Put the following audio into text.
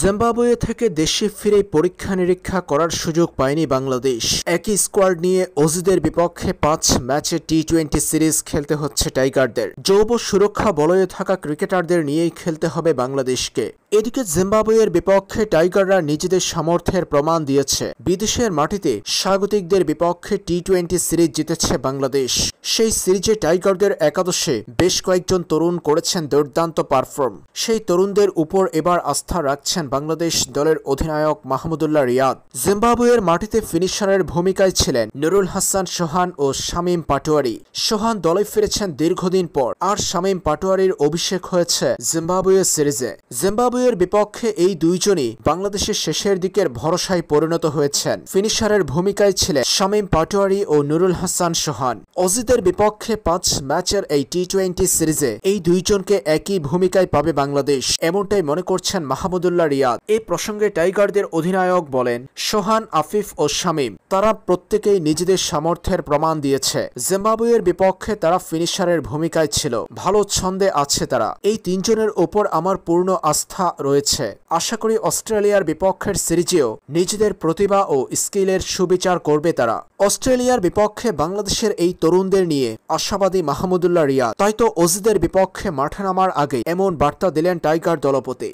Zimbabwe থেকে দেশে ফিরে পরীক্ষা নিরীক্ষা করার সুযোগ পায়নি বাংলাদেশ একই স্কোয়াড নিয়ে অজিদের বিপক্ষে পাঁচ ম্যাচে টি টোয়েন্টি সিরিজ খেলতে হচ্ছে টাইগারদের যৌব সুরক্ষা বলয়ে থাকা ক্রিকেটারদের নিয়েই খেলতে হবে বাংলাদেশকে এদিকে জিম্বাবুয়ের বিপক্ষে টাইগাররা নিজেদের সামর্থ্যের প্রমাণ দিয়েছে বিদেশের মাটিতে স্বাগতিকদের বিপক্ষে টি টোয়েন্টি সিরিজ জিতেছে বাংলাদেশ সেই সিরিজে টাইগারদের একাদশে বেশ কয়েকজন তরুণ করেছেন দুর্দান্ত পারফর্ম সেই তরুণদের উপর এবার আস্থা রাখছে খেলেছেন বাংলাদেশ দলের অধিনায়ক মাহমুদুল্লাহ রিয়াদ জিম্বাবুয়ের মাটিতে ফিনিশারের ভূমিকায় ছিলেন নুরুল হাসান সোহান ও শামীম পাটোয়ারি সোহান দলে ফিরেছেন দীর্ঘদিন পর আর শামীম পাটোয়ারির অভিষেক হয়েছে জিম্বাবুয়ে সিরিজে জিম্বাবুয়ের বিপক্ষে এই দুইজনই বাংলাদেশের শেষের দিকের ভরসায় পরিণত হয়েছেন ফিনিশারের ভূমিকায় ছিলেন শামীম পাটোয়ারি ও নুরুল হাসান সোহান অজিদের বিপক্ষে পাঁচ ম্যাচের এই টি টোয়েন্টি সিরিজে এই দুইজনকে একই ভূমিকায় পাবে বাংলাদেশ এমনটাই মনে করছেন মাহমুদুল্লাহ মোল্লা রিয়াদ এই প্রসঙ্গে টাইগারদের অধিনায়ক বলেন সোহান আফিফ ও শামীম তারা প্রত্যেকেই নিজেদের সামর্থ্যের প্রমাণ দিয়েছে জিম্বাবুয়ের বিপক্ষে তারা ফিনিশারের ভূমিকায় ছিল ভালো ছন্দে আছে তারা এই তিনজনের ওপর আমার পূর্ণ আস্থা রয়েছে আশা করি অস্ট্রেলিয়ার বিপক্ষের সিরিজেও নিজেদের প্রতিভা ও স্কিলের সুবিচার করবে তারা অস্ট্রেলিয়ার বিপক্ষে বাংলাদেশের এই তরুণদের নিয়ে আশাবাদী মাহমুদুল্লাহ রিয়া তাই তো অজিদের বিপক্ষে মাঠে নামার আগে এমন বার্তা দিলেন টাইগার দলপতি